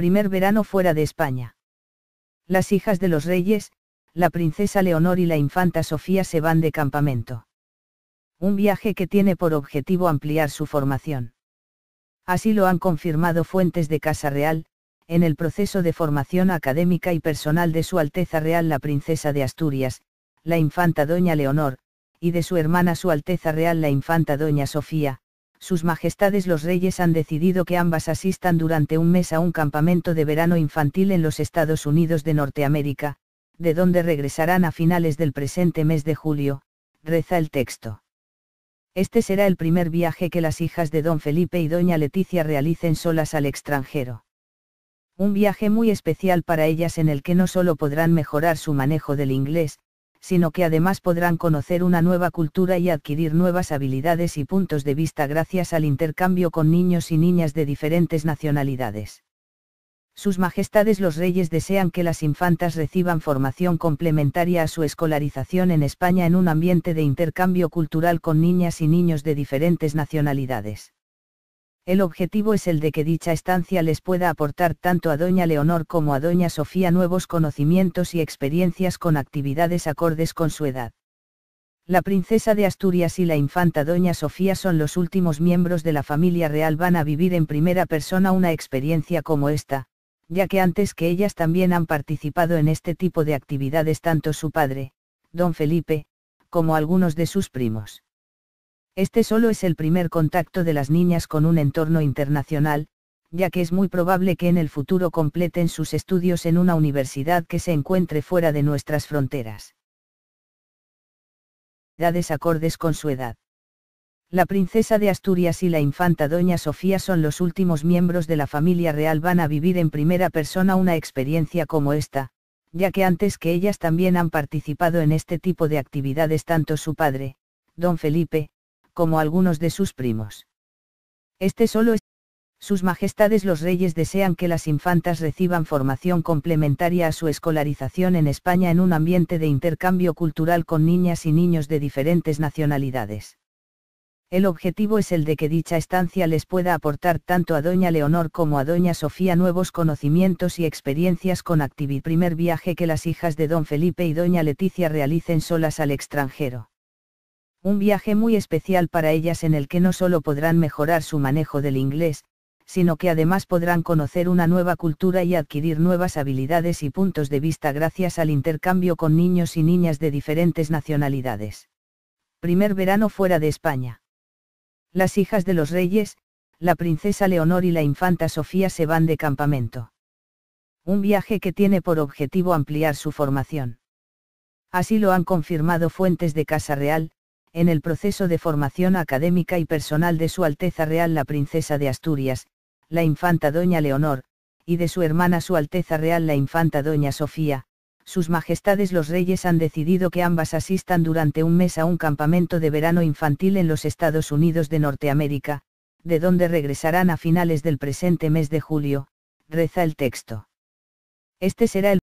primer verano fuera de España. Las hijas de los reyes, la princesa Leonor y la infanta Sofía se van de campamento. Un viaje que tiene por objetivo ampliar su formación. Así lo han confirmado fuentes de Casa Real, en el proceso de formación académica y personal de Su Alteza Real la Princesa de Asturias, la infanta Doña Leonor, y de su hermana Su Alteza Real la infanta Doña Sofía, sus majestades los reyes han decidido que ambas asistan durante un mes a un campamento de verano infantil en los Estados Unidos de Norteamérica, de donde regresarán a finales del presente mes de julio, reza el texto. Este será el primer viaje que las hijas de don Felipe y doña Leticia realicen solas al extranjero. Un viaje muy especial para ellas en el que no solo podrán mejorar su manejo del inglés, sino que además podrán conocer una nueva cultura y adquirir nuevas habilidades y puntos de vista gracias al intercambio con niños y niñas de diferentes nacionalidades. Sus Majestades los Reyes desean que las infantas reciban formación complementaria a su escolarización en España en un ambiente de intercambio cultural con niñas y niños de diferentes nacionalidades. El objetivo es el de que dicha estancia les pueda aportar tanto a doña Leonor como a doña Sofía nuevos conocimientos y experiencias con actividades acordes con su edad. La princesa de Asturias y la infanta doña Sofía son los últimos miembros de la familia real van a vivir en primera persona una experiencia como esta, ya que antes que ellas también han participado en este tipo de actividades tanto su padre, don Felipe, como algunos de sus primos. Este solo es el primer contacto de las niñas con un entorno internacional, ya que es muy probable que en el futuro completen sus estudios en una universidad que se encuentre fuera de nuestras fronteras. Edades acordes con su edad. La princesa de Asturias y la infanta doña Sofía son los últimos miembros de la familia real van a vivir en primera persona una experiencia como esta, ya que antes que ellas también han participado en este tipo de actividades tanto su padre, don Felipe, como algunos de sus primos. Este solo es sus Majestades los Reyes desean que las infantas reciban formación complementaria a su escolarización en España en un ambiente de intercambio cultural con niñas y niños de diferentes nacionalidades. El objetivo es el de que dicha estancia les pueda aportar tanto a Doña Leonor como a Doña Sofía nuevos conocimientos y experiencias con Activi primer viaje que las hijas de Don Felipe y Doña Leticia realicen solas al extranjero. Un viaje muy especial para ellas en el que no solo podrán mejorar su manejo del inglés, sino que además podrán conocer una nueva cultura y adquirir nuevas habilidades y puntos de vista gracias al intercambio con niños y niñas de diferentes nacionalidades. Primer verano fuera de España. Las hijas de los reyes, la princesa Leonor y la infanta Sofía se van de campamento. Un viaje que tiene por objetivo ampliar su formación. Así lo han confirmado fuentes de Casa Real, en el proceso de formación académica y personal de Su Alteza Real la Princesa de Asturias, la infanta Doña Leonor, y de su hermana Su Alteza Real la infanta Doña Sofía, sus majestades los reyes han decidido que ambas asistan durante un mes a un campamento de verano infantil en los Estados Unidos de Norteamérica, de donde regresarán a finales del presente mes de julio, reza el texto. Este será el